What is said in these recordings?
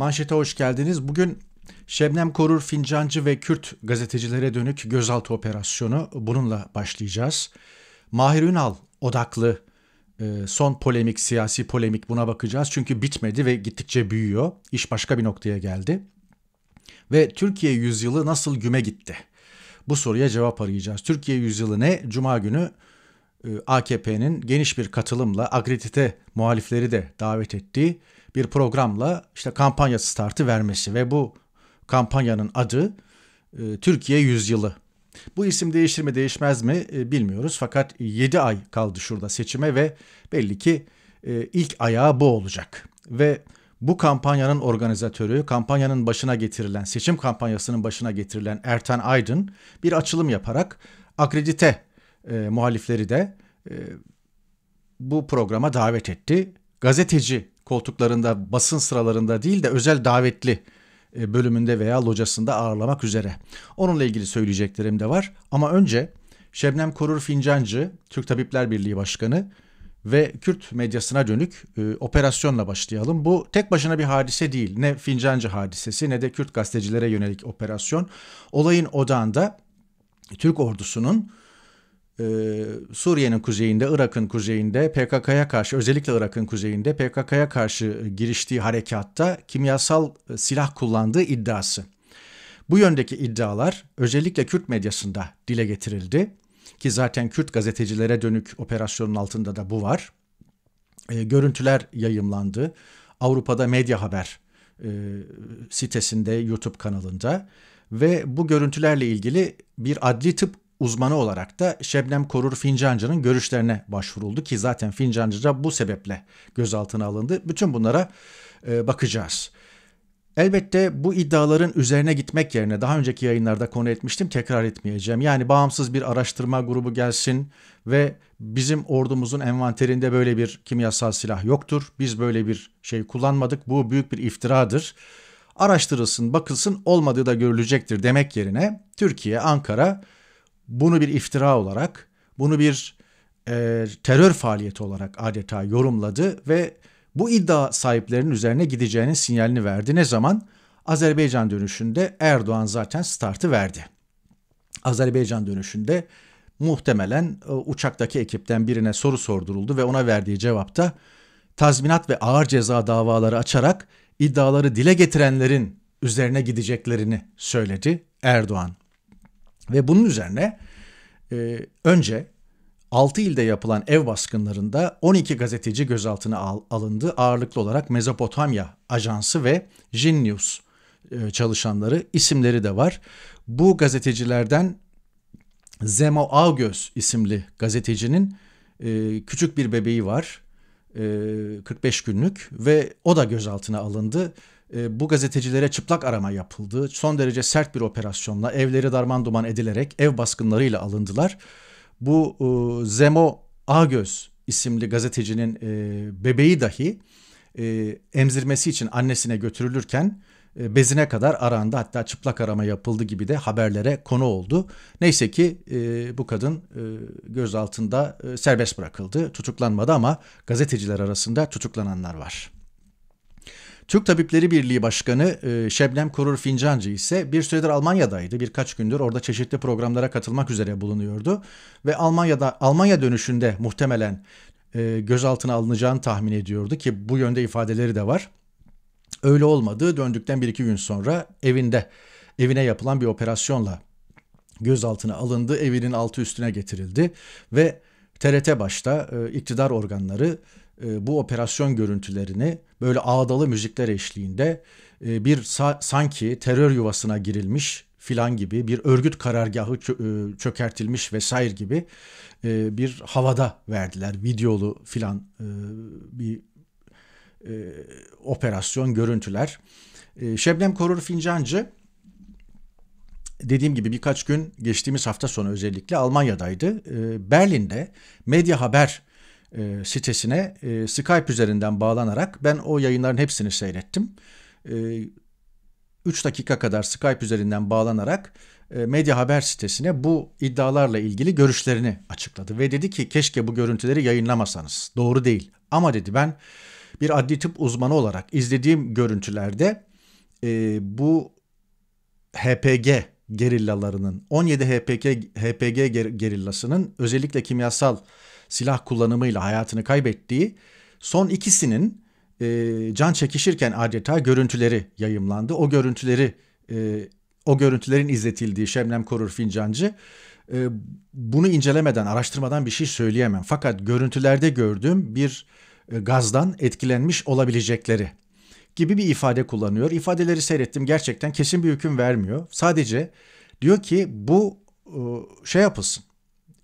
Manşete hoş geldiniz. Bugün Şebnem Korur Fincancı ve Kürt gazetecilere dönük gözaltı operasyonu bununla başlayacağız. Mahir Ünal odaklı e, son polemik, siyasi polemik buna bakacağız. Çünkü bitmedi ve gittikçe büyüyor. İş başka bir noktaya geldi. Ve Türkiye yüzyılı nasıl güme gitti? Bu soruya cevap arayacağız. Türkiye yüzyılı ne? Cuma günü e, AKP'nin geniş bir katılımla akredite muhalifleri de davet ettiği bir programla işte kampanya startı vermesi ve bu kampanyanın adı e, Türkiye Yüzyılı. Bu isim değişir mi değişmez mi e, bilmiyoruz fakat 7 ay kaldı şurada seçime ve belli ki e, ilk ayağı bu olacak. Ve bu kampanyanın organizatörü, kampanyanın başına getirilen, seçim kampanyasının başına getirilen Ertan Aydın bir açılım yaparak akredite e, muhalifleri de e, bu programa davet etti. Gazeteci koltuklarında, basın sıralarında değil de özel davetli e, bölümünde veya locasında ağırlamak üzere. Onunla ilgili söyleyeceklerim de var ama önce Şebnem Korur Fincancı, Türk Tabipler Birliği Başkanı ve Kürt medyasına dönük e, operasyonla başlayalım. Bu tek başına bir hadise değil. Ne Fincancı hadisesi ne de Kürt gazetecilere yönelik operasyon. Olayın odağında Türk ordusunun ee, Suriye'nin kuzeyinde, Irak'ın kuzeyinde PKK'ya karşı özellikle Irak'ın kuzeyinde PKK'ya karşı giriştiği harekatta kimyasal e, silah kullandığı iddiası. Bu yöndeki iddialar özellikle Kürt medyasında dile getirildi ki zaten Kürt gazetecilere dönük operasyonun altında da bu var. Ee, görüntüler yayımlandı. Avrupa'da medya haber e, sitesinde, YouTube kanalında ve bu görüntülerle ilgili bir adli tıp uzmanı olarak da Şebnem Korur Fincancı'nın görüşlerine başvuruldu ki zaten Fincancı da bu sebeple gözaltına alındı. Bütün bunlara e, bakacağız. Elbette bu iddiaların üzerine gitmek yerine daha önceki yayınlarda konu etmiştim tekrar etmeyeceğim. Yani bağımsız bir araştırma grubu gelsin ve bizim ordumuzun envanterinde böyle bir kimyasal silah yoktur. Biz böyle bir şey kullanmadık. Bu büyük bir iftiradır. Araştırılsın, bakılsın olmadığı da görülecektir demek yerine Türkiye, Ankara bunu bir iftira olarak, bunu bir e, terör faaliyeti olarak adeta yorumladı ve bu iddia sahiplerinin üzerine gideceğinin sinyalini verdi. Ne zaman? Azerbaycan dönüşünde Erdoğan zaten startı verdi. Azerbaycan dönüşünde muhtemelen e, uçaktaki ekipten birine soru sorduruldu ve ona verdiği cevapta tazminat ve ağır ceza davaları açarak iddiaları dile getirenlerin üzerine gideceklerini söyledi Erdoğan. Ve bunun üzerine e, önce 6 ilde yapılan ev baskınlarında 12 gazeteci gözaltına al, alındı. Ağırlıklı olarak Mezopotamya Ajansı ve Jin News e, çalışanları isimleri de var. Bu gazetecilerden Zemo Ağgöz isimli gazetecinin e, küçük bir bebeği var. E, 45 günlük ve o da gözaltına alındı ee, bu gazetecilere çıplak arama yapıldı. Son derece sert bir operasyonla evleri darman duman edilerek ev baskınlarıyla alındılar. Bu e, Zemo Ağgöz isimli gazetecinin e, bebeği dahi e, emzirmesi için annesine götürülürken e, bezine kadar arandı. Hatta çıplak arama yapıldı gibi de haberlere konu oldu. Neyse ki e, bu kadın e, gözaltında e, serbest bırakıldı. Tutuklanmadı ama gazeteciler arasında tutuklananlar var. Türk Tabipleri Birliği Başkanı e, Şebnem Korur Fincancı ise bir süredir Almanya'daydı. Birkaç gündür orada çeşitli programlara katılmak üzere bulunuyordu ve Almanya'da Almanya dönüşünde muhtemelen e, gözaltına alınacağını tahmin ediyordu ki bu yönde ifadeleri de var. Öyle olmadı. Döndükten bir iki gün sonra evinde evine yapılan bir operasyonla gözaltına alındı. Evinin altı üstüne getirildi ve TRT başta e, iktidar organları e, bu operasyon görüntülerini böyle ağdalı müzikler eşliğinde e, bir sanki terör yuvasına girilmiş filan gibi bir örgüt karargahı e, çökertilmiş vesaire gibi bir havada verdiler. Videolu filan bir operasyon görüntüler. Şebnem Korur Fincancı dediğim gibi birkaç gün geçtiğimiz hafta sonu özellikle Almanya'daydı. Berlin'de Medya Haber e, sitesine e, Skype üzerinden bağlanarak ben o yayınların hepsini seyrettim. E, dakika kadar Skype üzerinden bağlanarak e, medya haber sitesine bu iddialarla ilgili görüşlerini açıkladı. Ve dedi ki keşke bu görüntüleri yayınlamasanız doğru değil ama dedi ben bir adli tıp uzmanı olarak izlediğim görüntülerde e, bu HPG gerillalarının 17 HPG HPG gerillasının özellikle kimyasal silah kullanımıyla hayatını kaybettiği son ikisinin e, can çekişirken adeta görüntüleri yayımlandı. O görüntüleri e, o görüntülerin izletildiği Şemnem Korur Fincancı e, bunu incelemeden, araştırmadan bir şey söyleyemem. Fakat görüntülerde gördüğüm bir e, gazdan etkilenmiş olabilecekleri gibi bir ifade kullanıyor. İfadeleri seyrettim gerçekten kesin bir hüküm vermiyor. Sadece diyor ki bu e, şey yapılsın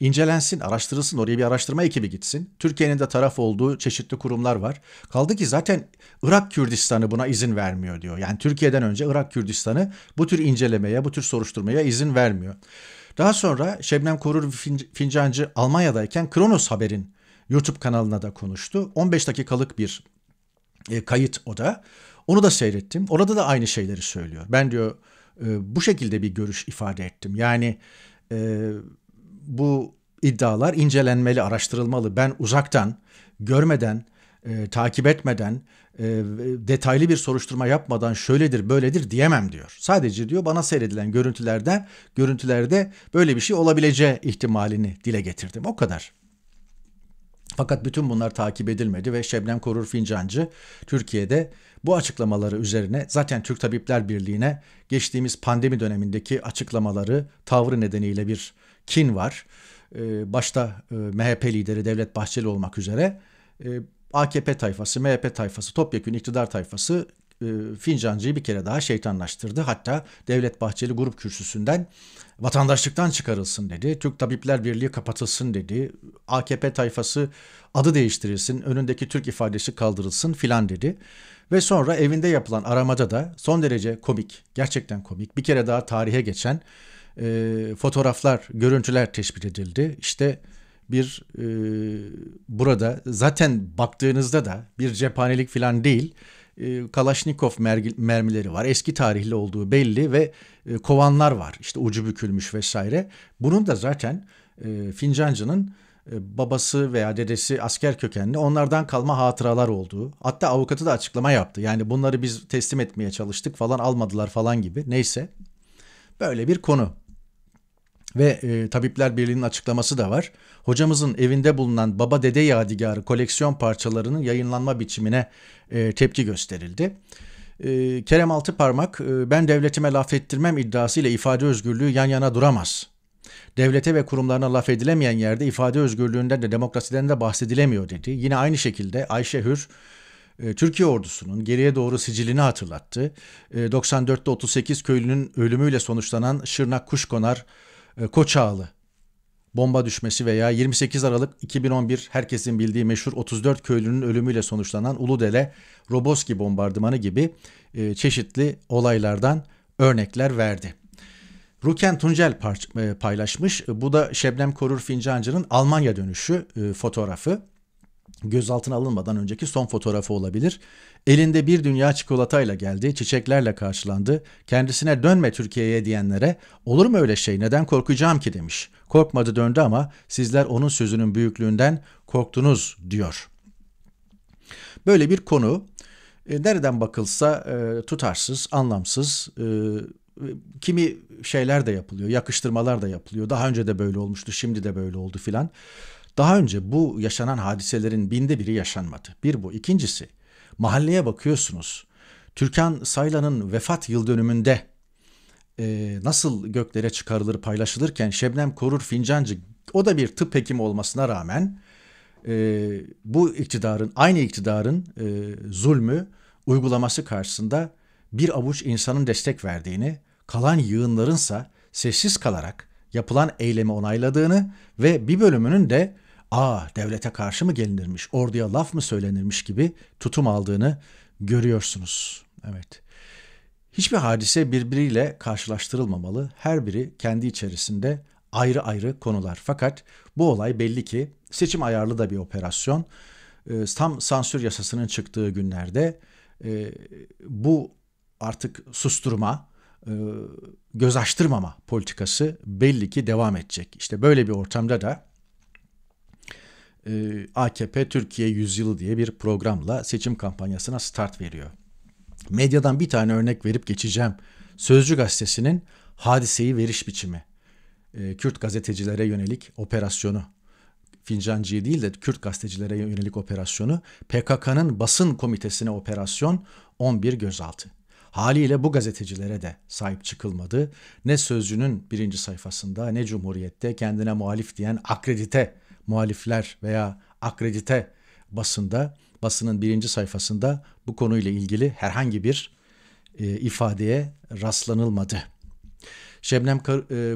incelensin, araştırılsın, oraya bir araştırma ekibi gitsin. Türkiye'nin de taraf olduğu çeşitli kurumlar var. Kaldı ki zaten Irak Kürdistan'ı buna izin vermiyor diyor. Yani Türkiye'den önce Irak Kürdistan'ı bu tür incelemeye, bu tür soruşturmaya izin vermiyor. Daha sonra Şebnem Korur Fincancı Almanya'dayken Kronos Haber'in YouTube kanalına da konuştu. 15 dakikalık bir e, kayıt o da. Onu da seyrettim. Orada da aynı şeyleri söylüyor. Ben diyor e, bu şekilde bir görüş ifade ettim. Yani e, bu iddialar incelenmeli, araştırılmalı. Ben uzaktan, görmeden, e, takip etmeden, e, detaylı bir soruşturma yapmadan şöyledir, böyledir diyemem diyor. Sadece diyor bana seyredilen görüntülerde görüntülerde böyle bir şey olabileceği ihtimalini dile getirdim. O kadar. Fakat bütün bunlar takip edilmedi ve Şebnem Korur Fincancı Türkiye'de bu açıklamaları üzerine zaten Türk Tabipler Birliği'ne geçtiğimiz pandemi dönemindeki açıklamaları tavrı nedeniyle bir kin var. Ee, başta e, MHP lideri Devlet Bahçeli olmak üzere e, AKP tayfası, MHP tayfası, topyekün iktidar tayfası e, Fincancı'yı bir kere daha şeytanlaştırdı. Hatta Devlet Bahçeli grup kürsüsünden vatandaşlıktan çıkarılsın dedi. Türk Tabipler Birliği kapatılsın dedi. AKP tayfası adı değiştirilsin, önündeki Türk ifadesi kaldırılsın filan dedi. Ve sonra evinde yapılan aramada da son derece komik, gerçekten komik, bir kere daha tarihe geçen e, fotoğraflar, görüntüler tespit edildi. İşte bir e, burada zaten baktığınızda da bir cephanelik falan değil. E, Kalaşnikov mermileri var. Eski tarihli olduğu belli ve e, kovanlar var. işte ucu bükülmüş vesaire. Bunun da zaten e, Fincancı'nın e, babası veya dedesi asker kökenli onlardan kalma hatıralar olduğu. Hatta avukatı da açıklama yaptı. Yani bunları biz teslim etmeye çalıştık falan almadılar falan gibi. Neyse böyle bir konu. Ve e, Tabipler Birliği'nin açıklaması da var. Hocamızın evinde bulunan baba dede yadigarı koleksiyon parçalarının yayınlanma biçimine e, tepki gösterildi. E, Kerem Altıparmak e, ben devletime laf ettirmem iddiasıyla ifade özgürlüğü yan yana duramaz Devlete ve kurumlarına laf edilemeyen yerde ifade özgürlüğünden de demokrasiden de bahsedilemiyor dedi. Yine aynı şekilde Ayşe Hür e, Türkiye ordusunun geriye doğru sicilini hatırlattı. 94'te e, 38 köylünün ölümüyle sonuçlanan Şırnak Kuşkonar e, Koçağlı bomba düşmesi veya 28 Aralık 2011 herkesin bildiği meşhur 34 köylünün ölümüyle sonuçlanan Uludere Roboski bombardımanı gibi çeşitli olaylardan örnekler verdi. Ruken Tuncel e, paylaşmış. Bu da Şebnem Korur Fincancı'nın Almanya dönüşü e, fotoğrafı. Gözaltına alınmadan önceki son fotoğrafı olabilir. Elinde bir dünya çikolatayla geldi, çiçeklerle karşılandı. Kendisine dönme Türkiye'ye diyenlere olur mu öyle şey neden korkacağım ki demiş. Korkmadı döndü ama sizler onun sözünün büyüklüğünden korktunuz diyor. Böyle bir konu e, nereden bakılsa tutarsız, anlamsız, kimi şeyler de yapılıyor, yakıştırmalar da yapılıyor. Daha önce de böyle olmuştu, şimdi de böyle oldu filan. Daha önce bu yaşanan hadiselerin binde biri yaşanmadı. Bir bu. İkincisi mahalleye bakıyorsunuz. Türkan Saylan'ın vefat yıl dönümünde e, nasıl göklere çıkarılır paylaşılırken Şebnem Korur Fincancı o da bir tıp hekimi olmasına rağmen e, bu iktidarın aynı iktidarın e, zulmü uygulaması karşısında bir avuç insanın destek verdiğini kalan yığınlarınsa sessiz kalarak yapılan eylemi onayladığını ve bir bölümünün de aa devlete karşı mı gelinirmiş, orduya laf mı söylenirmiş gibi tutum aldığını görüyorsunuz. Evet. Hiçbir hadise birbiriyle karşılaştırılmamalı. Her biri kendi içerisinde ayrı ayrı konular. Fakat bu olay belli ki seçim ayarlı da bir operasyon. Ee, tam sansür yasasının çıktığı günlerde e, bu artık susturma, e, göz açtırmama politikası belli ki devam edecek. İşte böyle bir ortamda da e, AKP Türkiye Yüzyılı diye bir programla seçim kampanyasına start veriyor. Medyadan bir tane örnek verip geçeceğim. Sözcü gazetesinin hadiseyi veriş biçimi. E, Kürt gazetecilere yönelik operasyonu. Fincancı'yı değil de Kürt gazetecilere yönelik operasyonu. PKK'nın basın komitesine operasyon 11 gözaltı. Haliyle bu gazetecilere de sahip çıkılmadı. Ne Sözcü'nün birinci sayfasında ne Cumhuriyet'te kendine muhalif diyen akredite muhalifler veya akredite basında, basının birinci sayfasında bu konuyla ilgili herhangi bir e, ifadeye rastlanılmadı. Şebnem e,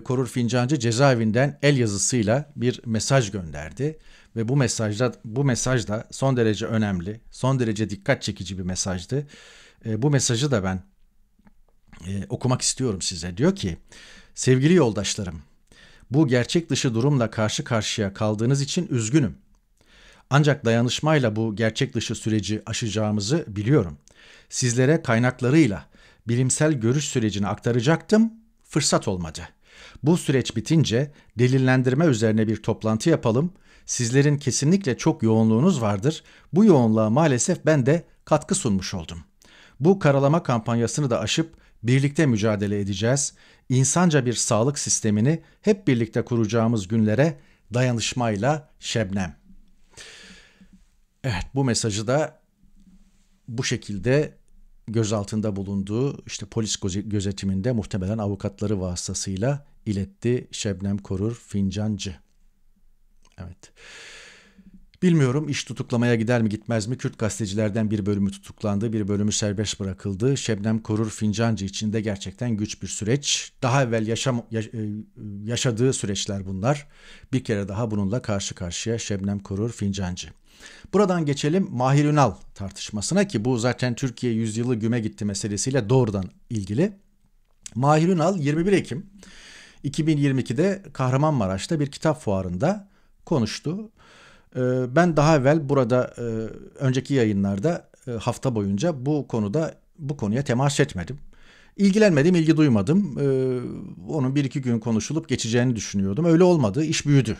Korur Fincancı cezaevinden el yazısıyla bir mesaj gönderdi ve bu mesajda bu mesaj da son derece önemli, son derece dikkat çekici bir mesajdı. E, bu mesajı da ben e, okumak istiyorum size. Diyor ki sevgili yoldaşlarım bu gerçek dışı durumla karşı karşıya kaldığınız için üzgünüm. Ancak dayanışmayla bu gerçek dışı süreci aşacağımızı biliyorum. Sizlere kaynaklarıyla bilimsel görüş sürecini aktaracaktım, fırsat olmadı. Bu süreç bitince delillendirme üzerine bir toplantı yapalım. Sizlerin kesinlikle çok yoğunluğunuz vardır. Bu yoğunluğa maalesef ben de katkı sunmuş oldum. Bu karalama kampanyasını da aşıp Birlikte mücadele edeceğiz. İnsanca bir sağlık sistemini hep birlikte kuracağımız günlere dayanışmayla Şebnem. Evet bu mesajı da bu şekilde gözaltında bulunduğu işte polis gözetiminde muhtemelen avukatları vasıtasıyla iletti Şebnem Korur Fincancı. Evet. Bilmiyorum iş tutuklamaya gider mi gitmez mi Kürt gazetecilerden bir bölümü tutuklandı, bir bölümü serbest bırakıldı. Şebnem Korur Fincancı için de gerçekten güç bir süreç. Daha evvel yaşam, e, yaşadığı süreçler bunlar. Bir kere daha bununla karşı karşıya Şebnem Korur Fincancı. Buradan geçelim Mahir Ünal tartışmasına ki bu zaten Türkiye yüzyılı güme gitti meselesiyle doğrudan ilgili. Mahir Ünal 21 Ekim 2022'de Kahramanmaraş'ta bir kitap fuarında konuştu. Ee, ben daha evvel burada e, önceki yayınlarda e, hafta boyunca bu konuda bu konuya temas etmedim. İlgilenmedim, ilgi duymadım. Ee, onun bir iki gün konuşulup geçeceğini düşünüyordum. Öyle olmadı, iş büyüdü.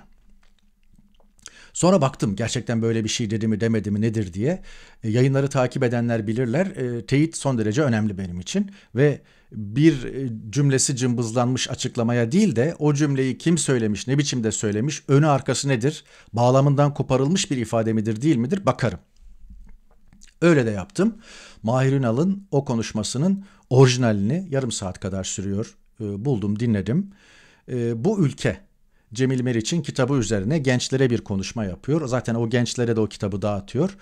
Sonra baktım gerçekten böyle bir şey dedi mi demedi mi nedir diye. E, yayınları takip edenler bilirler. Teyit son derece önemli benim için ve bir e, cümlesi cımbızlanmış açıklamaya değil de o cümleyi kim söylemiş, ne biçimde söylemiş, önü arkası nedir, bağlamından koparılmış bir ifade midir değil midir bakarım. Öyle de yaptım. Mahir Ünal'ın o konuşmasının orijinalini yarım saat kadar sürüyor. E, buldum, dinledim. E, bu ülke Cemil Meriç'in kitabı üzerine gençlere bir konuşma yapıyor. Zaten o gençlere de o kitabı dağıtıyor.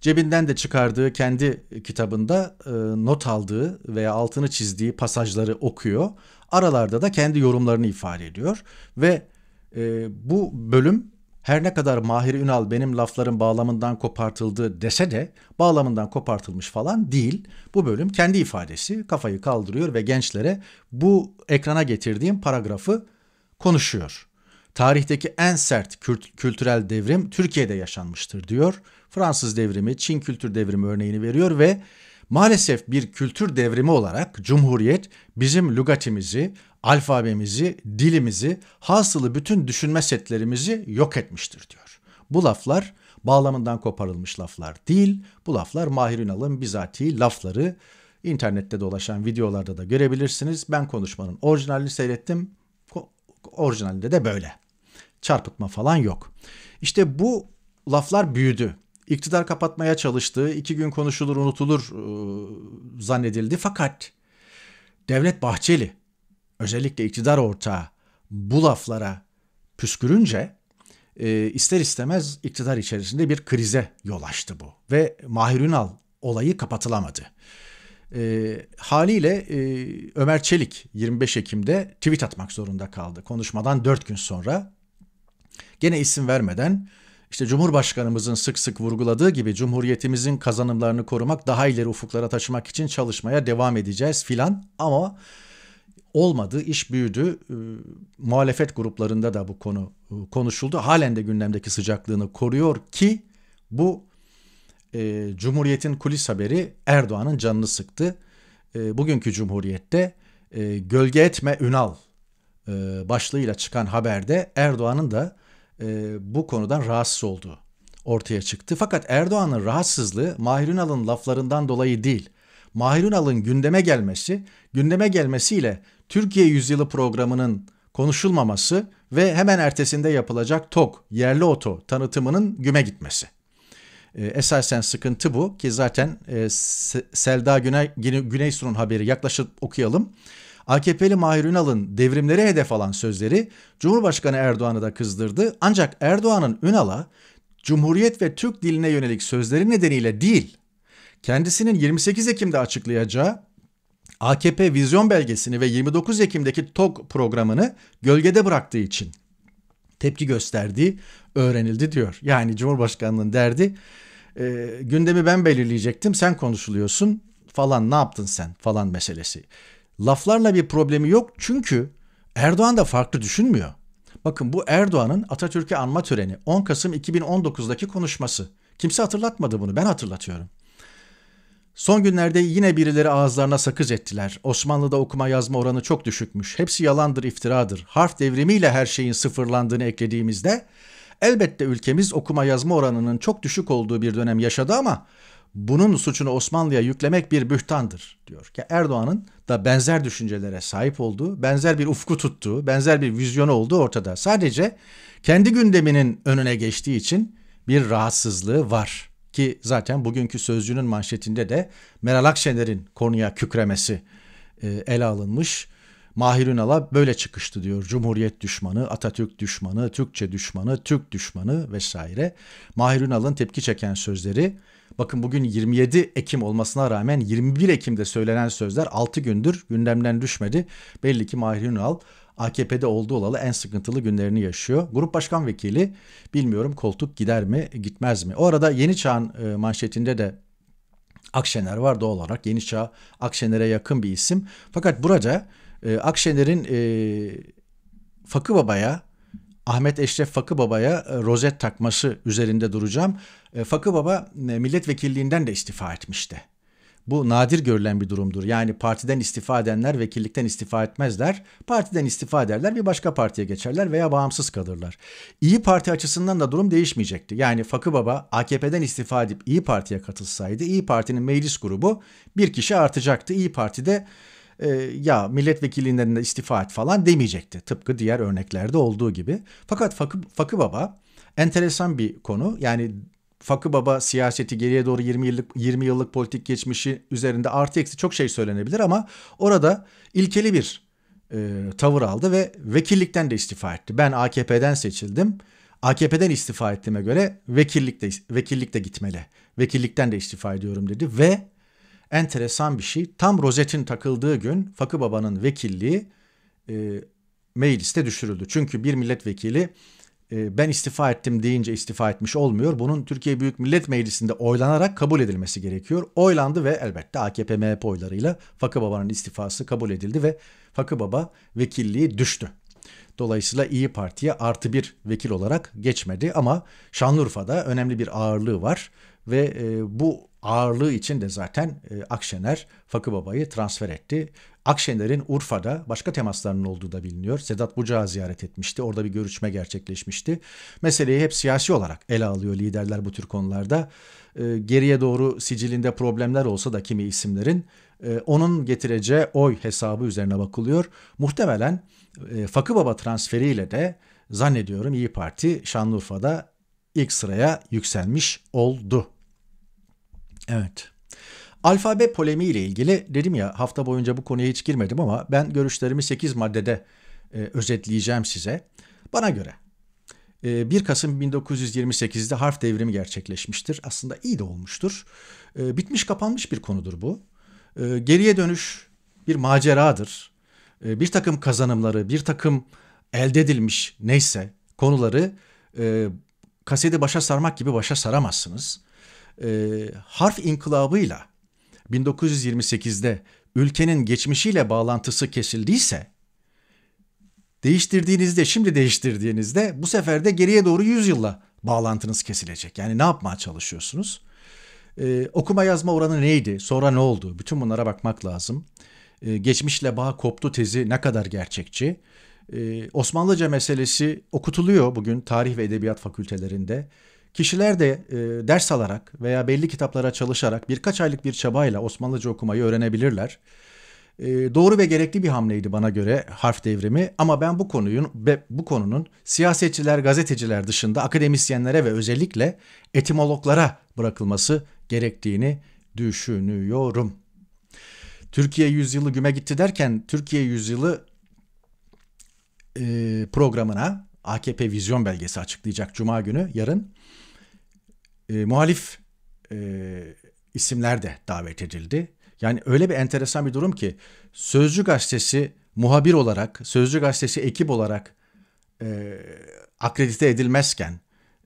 Cebinden de çıkardığı kendi kitabında e, not aldığı veya altını çizdiği pasajları okuyor. Aralarda da kendi yorumlarını ifade ediyor ve e, bu bölüm her ne kadar Mahir Ünal benim lafların bağlamından kopartıldı dese de bağlamından kopartılmış falan değil. Bu bölüm kendi ifadesi kafayı kaldırıyor ve gençlere bu ekrana getirdiğim paragrafı konuşuyor. Tarihteki en sert kültürel devrim Türkiye'de yaşanmıştır diyor. Fransız devrimi, Çin kültür devrimi örneğini veriyor ve maalesef bir kültür devrimi olarak Cumhuriyet bizim lügatimizi, alfabemizi, dilimizi, hasılı bütün düşünme setlerimizi yok etmiştir diyor. Bu laflar bağlamından koparılmış laflar değil. Bu laflar Mahir Ünal'ın bizatihi lafları. İnternette dolaşan videolarda da görebilirsiniz. Ben konuşmanın orijinalini seyrettim. Orijinalinde de böyle. Çarpıtma falan yok. İşte bu laflar büyüdü. İktidar kapatmaya çalıştığı iki gün konuşulur unutulur e, zannedildi fakat Devlet Bahçeli özellikle iktidar ortağı bu laflara püskürünce e, ister istemez iktidar içerisinde bir krize yol açtı bu ve Mahir Ünal olayı kapatılamadı. E, haliyle e, Ömer Çelik 25 Ekim'de tweet atmak zorunda kaldı. Konuşmadan 4 gün sonra gene isim vermeden işte Cumhurbaşkanımızın sık sık vurguladığı gibi Cumhuriyetimizin kazanımlarını korumak, daha ileri ufuklara taşımak için çalışmaya devam edeceğiz filan ama olmadı, iş büyüdü. E, muhalefet gruplarında da bu konu e, konuşuldu. Halen de gündemdeki sıcaklığını koruyor ki bu e, Cumhuriyet'in kulis haberi Erdoğan'ın canını sıktı. E, bugünkü Cumhuriyet'te e, Gölge Etme Ünal e, başlığıyla çıkan haberde Erdoğan'ın da e, bu konudan rahatsız olduğu ortaya çıktı. Fakat Erdoğan'ın rahatsızlığı Mahir Ünal'ın laflarından dolayı değil. Mahir Ünal'ın gündeme gelmesi, gündeme gelmesiyle Türkiye Yüzyılı programının konuşulmaması ve hemen ertesinde yapılacak TOK, yerli oto tanıtımının güme gitmesi. E, esasen sıkıntı bu ki zaten e, Selda Güney, Güneysu'nun haberi yaklaşıp okuyalım. AKP'li Mahir Ünal'ın devrimlere hedef alan sözleri Cumhurbaşkanı Erdoğan'ı da kızdırdı. Ancak Erdoğan'ın Ünal'a Cumhuriyet ve Türk diline yönelik sözleri nedeniyle değil, kendisinin 28 Ekim'de açıklayacağı AKP vizyon belgesini ve 29 Ekim'deki TOG programını gölgede bıraktığı için tepki gösterdiği öğrenildi diyor. Yani Cumhurbaşkanının derdi e, gündemi ben belirleyecektim sen konuşuluyorsun falan ne yaptın sen falan meselesi. Laflarla bir problemi yok çünkü Erdoğan da farklı düşünmüyor. Bakın bu Erdoğan'ın Atatürk'ü anma töreni 10 Kasım 2019'daki konuşması. Kimse hatırlatmadı bunu ben hatırlatıyorum. Son günlerde yine birileri ağızlarına sakız ettiler. Osmanlı'da okuma yazma oranı çok düşükmüş. Hepsi yalandır, iftiradır. Harf devrimiyle her şeyin sıfırlandığını eklediğimizde Elbette ülkemiz okuma yazma oranının çok düşük olduğu bir dönem yaşadı ama bunun suçunu Osmanlı'ya yüklemek bir bühtandır diyor. ki Erdoğan'ın da benzer düşüncelere sahip olduğu, benzer bir ufku tuttuğu, benzer bir vizyonu olduğu ortada. Sadece kendi gündeminin önüne geçtiği için bir rahatsızlığı var ki zaten bugünkü sözcünün manşetinde de Meral Akşener'in konuya kükremesi e, ele alınmış. Mahir Ünal'a böyle çıkıştı diyor. Cumhuriyet düşmanı, Atatürk düşmanı, Türkçe düşmanı, Türk düşmanı vesaire. Mahir Ünal'ın tepki çeken sözleri bakın bugün 27 Ekim olmasına rağmen 21 Ekim'de söylenen sözler 6 gündür gündemden düşmedi. Belli ki Mahir Ünal AKP'de olduğu olalı en sıkıntılı günlerini yaşıyor. Grup başkan vekili bilmiyorum koltuk gider mi gitmez mi? O arada Yeni Çağ'ın e, manşetinde de Akşener var doğal olarak Yeni Çağ Akşener'e yakın bir isim. Fakat burada e, Akşener'in e, Fakı Baba'ya Ahmet Eşref Fakı Baba'ya e, rozet takması üzerinde duracağım. E, Fakı Baba e, milletvekilliğinden de istifa etmişti. Bu nadir görülen bir durumdur. Yani partiden istifa edenler vekillikten istifa etmezler. Partiden istifa ederler bir başka partiye geçerler veya bağımsız kalırlar. İyi Parti açısından da durum değişmeyecekti. Yani Fakı Baba AKP'den istifa edip İyi Parti'ye katılsaydı İyi Parti'nin meclis grubu bir kişi artacaktı. İyi Parti'de e, ya milletvekilinden de istifa et falan demeyecekti. Tıpkı diğer örneklerde olduğu gibi. Fakat Fakı, Fakı Baba enteresan bir konu. Yani Fakı Baba siyaseti geriye doğru 20 yıllık 20 yıllık politik geçmişi üzerinde artı eksi çok şey söylenebilir ama orada ilkeli bir e, tavır aldı ve vekillikten de istifa etti. Ben AKP'den seçildim. AKP'den istifa ettiğime göre vekillikte vekillikte gitmeli. Vekillikten de istifa ediyorum dedi ve enteresan bir şey. Tam rozetin takıldığı gün Fakı Baba'nın vekilliği e, mecliste düşürüldü. Çünkü bir milletvekili e, ben istifa ettim deyince istifa etmiş olmuyor. Bunun Türkiye Büyük Millet Meclisi'nde oylanarak kabul edilmesi gerekiyor. Oylandı ve elbette AKP-MHP oylarıyla Fakı Baba'nın istifası kabul edildi ve Fakı Baba vekilliği düştü. Dolayısıyla İyi Parti'ye artı bir vekil olarak geçmedi ama Şanlıurfa'da önemli bir ağırlığı var ve e, bu ağırlığı için de zaten e, Akşener Fakı Baba'yı transfer etti. Akşener'in Urfa'da başka temaslarının olduğu da biliniyor. Sedat Bucağı ziyaret etmişti. Orada bir görüşme gerçekleşmişti. Meseleyi hep siyasi olarak ele alıyor liderler bu tür konularda. E, geriye doğru sicilinde problemler olsa da kimi isimlerin e, onun getireceği oy hesabı üzerine bakılıyor. Muhtemelen e, Fakı Baba transferiyle de zannediyorum İyi Parti Şanlıurfa'da ilk sıraya yükselmiş oldu. Evet. Alfabe polemiği ile ilgili dedim ya hafta boyunca bu konuya hiç girmedim ama ben görüşlerimi 8 maddede e, özetleyeceğim size. Bana göre 1 e, Kasım 1928'de harf devrimi gerçekleşmiştir. Aslında iyi de olmuştur. E, bitmiş kapanmış bir konudur bu. E, geriye dönüş bir maceradır. Bir takım kazanımları, bir takım elde edilmiş neyse konuları kaseti başa sarmak gibi başa saramazsınız e, harf inkılabıyla 1928'de ülkenin geçmişiyle bağlantısı kesildiyse değiştirdiğinizde şimdi değiştirdiğinizde bu sefer de geriye doğru 100 yılla bağlantınız kesilecek. Yani ne yapmaya çalışıyorsunuz? Ee, okuma yazma oranı neydi? Sonra ne oldu? Bütün bunlara bakmak lazım. Ee, geçmişle bağ koptu tezi ne kadar gerçekçi? Ee, Osmanlıca meselesi okutuluyor bugün tarih ve edebiyat fakültelerinde. Kişiler de e, ders alarak veya belli kitaplara çalışarak birkaç aylık bir çabayla Osmanlıca okumayı öğrenebilirler. E, doğru ve gerekli bir hamleydi bana göre harf devrimi ama ben bu konuyun ve bu konunun siyasetçiler, gazeteciler dışında akademisyenlere ve özellikle etimologlara bırakılması gerektiğini düşünüyorum. Türkiye yüzyılı güme gitti derken Türkiye yüzyılı e, programına AKP vizyon belgesi açıklayacak Cuma günü yarın e, muhalif e, isimler de davet edildi. Yani öyle bir enteresan bir durum ki Sözcü Gazetesi muhabir olarak, Sözcü Gazetesi ekip olarak e, akredite edilmezken,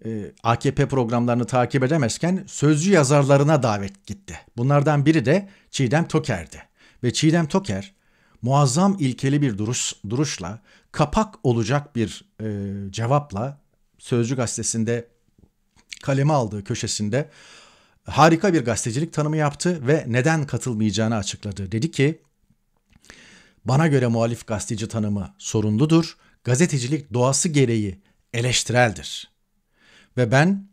e, AKP programlarını takip edemezken Sözcü yazarlarına davet gitti. Bunlardan biri de Çiğdem Toker'di. Ve Çiğdem Toker muazzam ilkeli bir duruş, duruşla, kapak olacak bir e, cevapla Sözcü Gazetesi'nde kaleme aldığı köşesinde harika bir gazetecilik tanımı yaptı ve neden katılmayacağını açıkladı. Dedi ki bana göre muhalif gazeteci tanımı sorunludur. Gazetecilik doğası gereği eleştireldir. Ve ben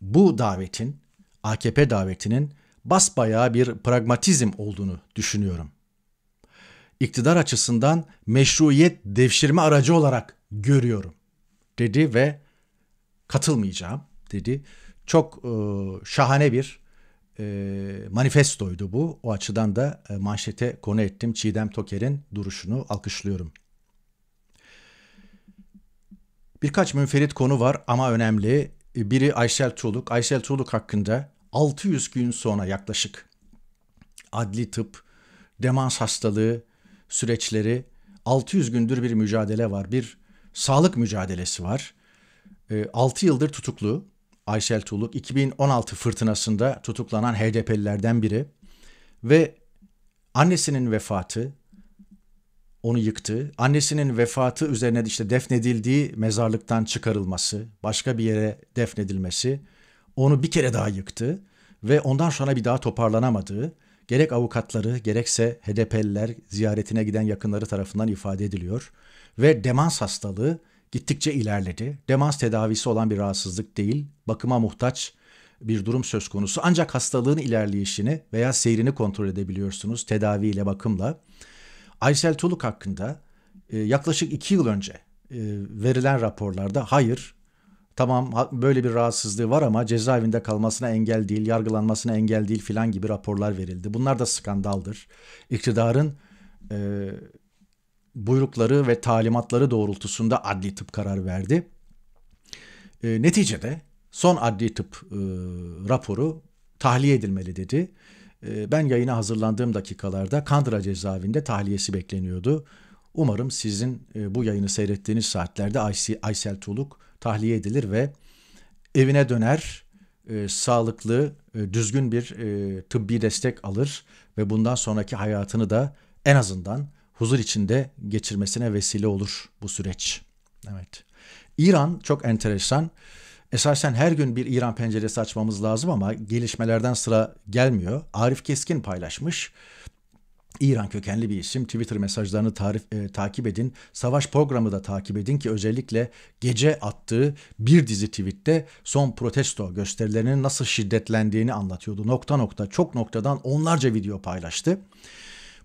bu davetin, AKP davetinin basbayağı bir pragmatizm olduğunu düşünüyorum. İktidar açısından meşruiyet devşirme aracı olarak görüyorum dedi ve katılmayacağım dedi. Çok e, şahane bir e, manifestoydu bu. O açıdan da e, manşete konu ettim. Çiğdem Toker'in duruşunu alkışlıyorum. Birkaç münferit konu var ama önemli. E, biri Aysel Tuğluk. Aysel Tuğluk hakkında 600 gün sonra yaklaşık adli tıp, demans hastalığı süreçleri 600 gündür bir mücadele var. Bir sağlık mücadelesi var. 6 e, yıldır tutuklu Ayşel Tuğluk 2016 fırtınasında tutuklanan HDP'lilerden biri ve annesinin vefatı onu yıktı. Annesinin vefatı üzerine işte defnedildiği mezarlıktan çıkarılması, başka bir yere defnedilmesi onu bir kere daha yıktı ve ondan sonra bir daha toparlanamadığı gerek avukatları gerekse HDP'liler ziyaretine giden yakınları tarafından ifade ediliyor ve demans hastalığı gittikçe ilerledi. Demans tedavisi olan bir rahatsızlık değil, bakıma muhtaç bir durum söz konusu. Ancak hastalığın ilerleyişini veya seyrini kontrol edebiliyorsunuz tedaviyle, bakımla. Aysel Tuluk hakkında e, yaklaşık iki yıl önce e, verilen raporlarda hayır, tamam böyle bir rahatsızlığı var ama cezaevinde kalmasına engel değil, yargılanmasına engel değil filan gibi raporlar verildi. Bunlar da skandaldır. İktidarın e, buyrukları ve talimatları doğrultusunda adli tıp karar verdi. E, neticede son adli tıp e, raporu tahliye edilmeli dedi. E, ben yayına hazırlandığım dakikalarda Kandıra cezaevinde tahliyesi bekleniyordu. Umarım sizin e, bu yayını seyrettiğiniz saatlerde Aysel, Aysel Tuluk tahliye edilir ve evine döner, e, sağlıklı, e, düzgün bir e, tıbbi destek alır ve bundan sonraki hayatını da en azından huzur içinde geçirmesine vesile olur bu süreç. Evet. İran çok enteresan. Esasen her gün bir İran penceresi açmamız lazım ama gelişmelerden sıra gelmiyor. Arif Keskin paylaşmış. İran kökenli bir isim. Twitter mesajlarını tarif, e, takip edin. Savaş programı da takip edin ki özellikle gece attığı bir dizi tweette son protesto gösterilerinin nasıl şiddetlendiğini anlatıyordu. Nokta nokta çok noktadan onlarca video paylaştı.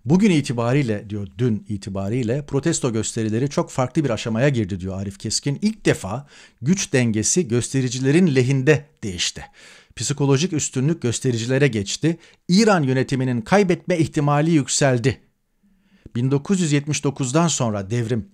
Bugün itibariyle diyor dün itibariyle protesto gösterileri çok farklı bir aşamaya girdi diyor Arif Keskin. İlk defa güç dengesi göstericilerin lehinde değişti. Psikolojik üstünlük göstericilere geçti. İran yönetiminin kaybetme ihtimali yükseldi. 1979'dan sonra devrim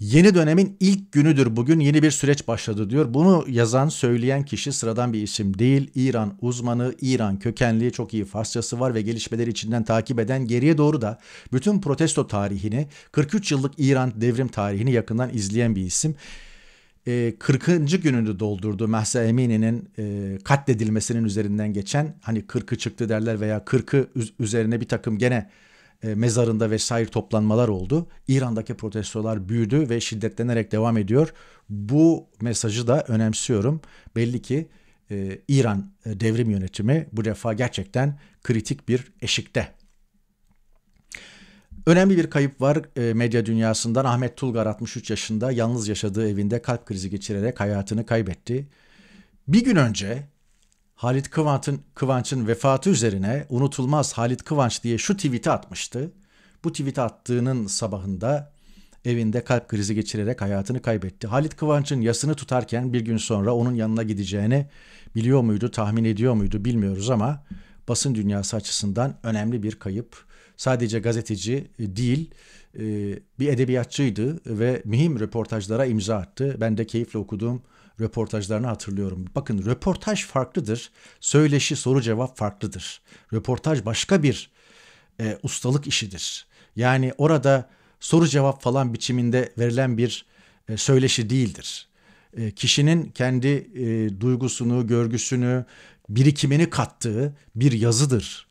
Yeni dönemin ilk günüdür bugün yeni bir süreç başladı diyor. Bunu yazan söyleyen kişi sıradan bir isim değil. İran uzmanı, İran kökenli çok iyi Farsçası var ve gelişmeleri içinden takip eden geriye doğru da bütün protesto tarihini 43 yıllık İran devrim tarihini yakından izleyen bir isim. 40. Ee, gününü doldurdu Mahsa Emini'nin e, katledilmesinin üzerinden geçen hani 40'ı çıktı derler veya 40'ı üzerine bir takım gene e, mezarında vesaire toplanmalar oldu. İran'daki protestolar büyüdü ve şiddetlenerek devam ediyor. Bu mesajı da önemsiyorum. Belli ki e, İran e, devrim yönetimi bu defa gerçekten kritik bir eşikte. Önemli bir kayıp var e, medya dünyasından. Ahmet Tulgar 63 yaşında yalnız yaşadığı evinde kalp krizi geçirerek hayatını kaybetti. Bir gün önce Halit Kıvanç'ın Kıvanç'ın vefatı üzerine unutulmaz Halit Kıvanç diye şu tweet'i atmıştı. Bu tweeti attığının sabahında evinde kalp krizi geçirerek hayatını kaybetti. Halit Kıvanç'ın yasını tutarken bir gün sonra onun yanına gideceğini biliyor muydu, tahmin ediyor muydu bilmiyoruz ama basın dünyası açısından önemli bir kayıp. Sadece gazeteci e, değil, e, bir edebiyatçıydı ve mühim röportajlara imza attı. Ben de keyifle okuduğum röportajlarını hatırlıyorum. Bakın röportaj farklıdır. Söyleşi soru cevap farklıdır. Röportaj başka bir e, ustalık işidir. Yani orada soru cevap falan biçiminde verilen bir e, söyleşi değildir. E, kişinin kendi e, duygusunu, görgüsünü, birikimini kattığı bir yazıdır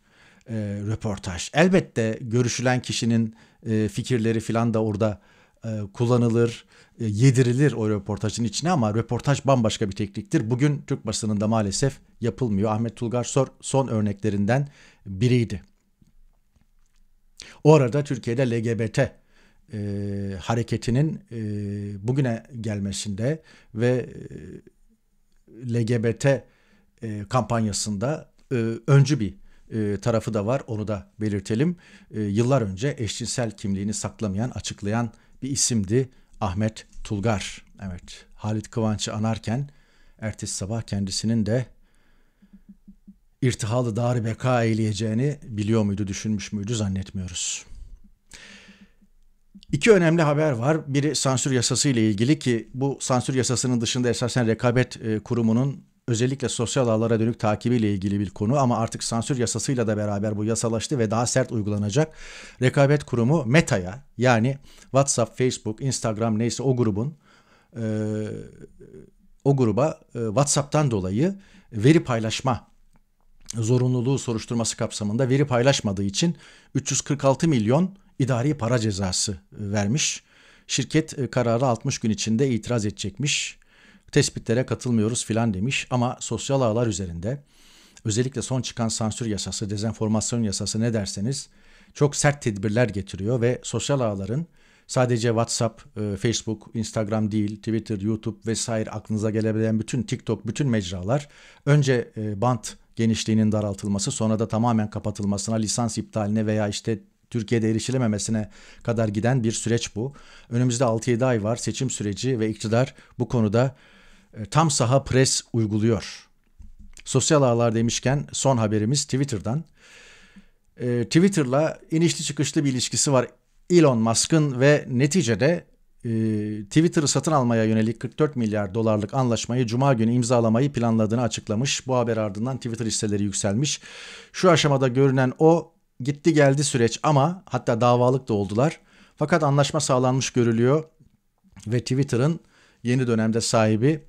e, röportaj. Elbette görüşülen kişinin e, fikirleri filan da orada e, kullanılır. E, yedirilir o röportajın içine ama röportaj bambaşka bir tekniktir. Bugün Türk basınında maalesef yapılmıyor. Ahmet Tulgar Sor son örneklerinden biriydi. O arada Türkiye'de LGBT e, hareketinin e, bugüne gelmesinde ve e, LGBT e, kampanyasında e, öncü bir e, tarafı da var. Onu da belirtelim. E, yıllar önce eşcinsel kimliğini saklamayan, açıklayan bir isimdi Ahmet Tulgar. Evet. Halit Kıvanç'ı anarken ertesi sabah kendisinin de irtihalı dar beka eyleyeceğini biliyor muydu, düşünmüş müydü zannetmiyoruz. İki önemli haber var. Biri sansür yasası ile ilgili ki bu sansür yasasının dışında esasen rekabet e, kurumunun özellikle sosyal ağlara dönük takibiyle ilgili bir konu ama artık sansür yasasıyla da beraber bu yasalaştı ve daha sert uygulanacak. Rekabet Kurumu Meta'ya yani WhatsApp, Facebook, Instagram neyse o grubun e, o gruba e, WhatsApp'tan dolayı veri paylaşma zorunluluğu soruşturması kapsamında veri paylaşmadığı için 346 milyon idari para cezası vermiş. Şirket e, kararı 60 gün içinde itiraz edecekmiş tespitlere katılmıyoruz filan demiş ama sosyal ağlar üzerinde özellikle son çıkan sansür yasası, dezenformasyon yasası ne derseniz çok sert tedbirler getiriyor ve sosyal ağların sadece WhatsApp, e, Facebook, Instagram değil, Twitter, YouTube vesaire aklınıza gelebilen bütün TikTok, bütün mecralar önce e, bant genişliğinin daraltılması sonra da tamamen kapatılmasına, lisans iptaline veya işte Türkiye'de erişilememesine kadar giden bir süreç bu. Önümüzde 6-7 ay var seçim süreci ve iktidar bu konuda e, tam saha pres uyguluyor. Sosyal ağlar demişken son haberimiz Twitter'dan. E, Twitter'la inişli çıkışlı bir ilişkisi var Elon Musk'ın ve neticede e, Twitter'ı satın almaya yönelik 44 milyar dolarlık anlaşmayı cuma günü imzalamayı planladığını açıklamış. Bu haber ardından Twitter hisseleri yükselmiş. Şu aşamada görünen o gitti geldi süreç ama hatta davalık da oldular. Fakat anlaşma sağlanmış görülüyor ve Twitter'ın yeni dönemde sahibi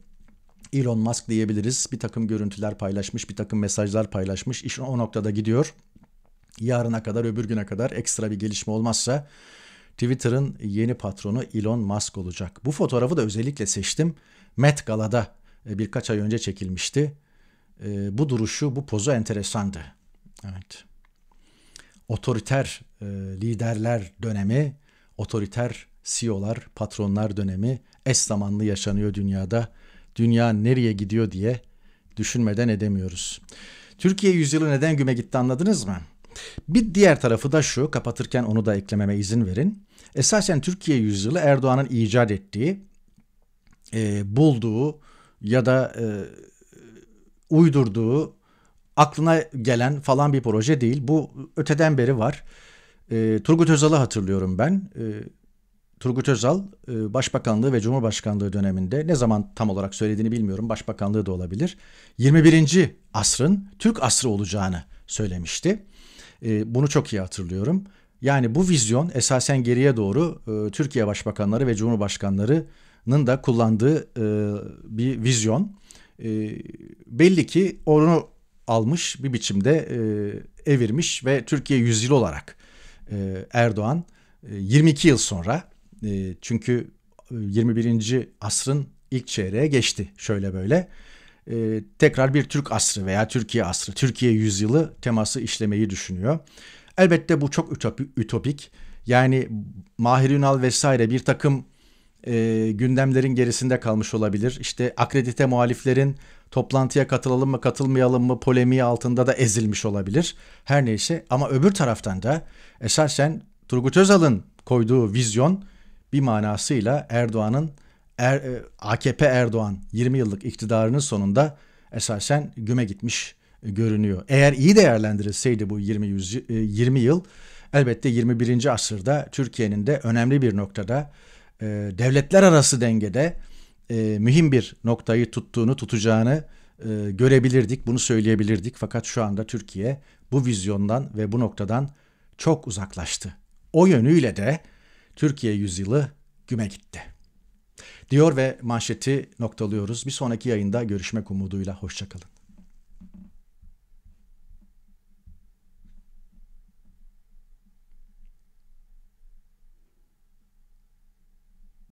Elon Musk diyebiliriz. Bir takım görüntüler paylaşmış, bir takım mesajlar paylaşmış. İş o noktada gidiyor. Yarına kadar, öbür güne kadar ekstra bir gelişme olmazsa Twitter'ın yeni patronu Elon Musk olacak. Bu fotoğrafı da özellikle seçtim. Met Gala'da e, birkaç ay önce çekilmişti. E, bu duruşu, bu pozu enteresandı. Evet. Otoriter e, liderler dönemi, otoriter CEO'lar, patronlar dönemi eş zamanlı yaşanıyor dünyada dünya nereye gidiyor diye düşünmeden edemiyoruz. Türkiye yüzyılı neden güme gitti anladınız mı? Bir diğer tarafı da şu, kapatırken onu da eklememe izin verin. Esasen Türkiye yüzyılı Erdoğan'ın icat ettiği, e, bulduğu ya da e, uydurduğu, aklına gelen falan bir proje değil. Bu öteden beri var. E, Turgut Özal'ı hatırlıyorum ben. E, Turgut Özal e, Başbakanlığı ve Cumhurbaşkanlığı döneminde ne zaman tam olarak söylediğini bilmiyorum. Başbakanlığı da olabilir. 21. asrın Türk asrı olacağını söylemişti. E, bunu çok iyi hatırlıyorum. Yani bu vizyon esasen geriye doğru e, Türkiye Başbakanları ve Cumhurbaşkanları'nın da kullandığı bir vizyon. Belli ki onu almış bir biçimde evirmiş ve Türkiye yüzyıl olarak Erdoğan 22 yıl sonra ee, e, çünkü 21. asrın ilk çeyreğe geçti şöyle böyle. E, tekrar bir Türk asrı veya Türkiye asrı, Türkiye yüzyılı teması işlemeyi düşünüyor. Elbette bu çok ütopik. Yani Mahir Ünal vesaire bir takım e, gündemlerin gerisinde kalmış olabilir. İşte akredite muhaliflerin toplantıya katılalım mı katılmayalım mı polemiği altında da ezilmiş olabilir. Her neyse ama öbür taraftan da esasen Turgut Özal'ın koyduğu vizyon bir manasıyla Erdoğan'ın er, e, AKP Erdoğan 20 yıllık iktidarının sonunda esasen güme gitmiş görünüyor. Eğer iyi değerlendirilseydi bu 20, 20 e, yıl elbette 21. asırda Türkiye'nin de önemli bir noktada e, devletler arası dengede mühim bir noktayı tuttuğunu tutacağını görebilirdik, bunu söyleyebilirdik. Fakat şu anda Türkiye bu vizyondan ve bu noktadan çok uzaklaştı. O yönüyle de Türkiye Yüzyılı güme gitti. Diyor ve manşeti noktalıyoruz. Bir sonraki yayında görüşmek umuduyla. Hoşçakalın.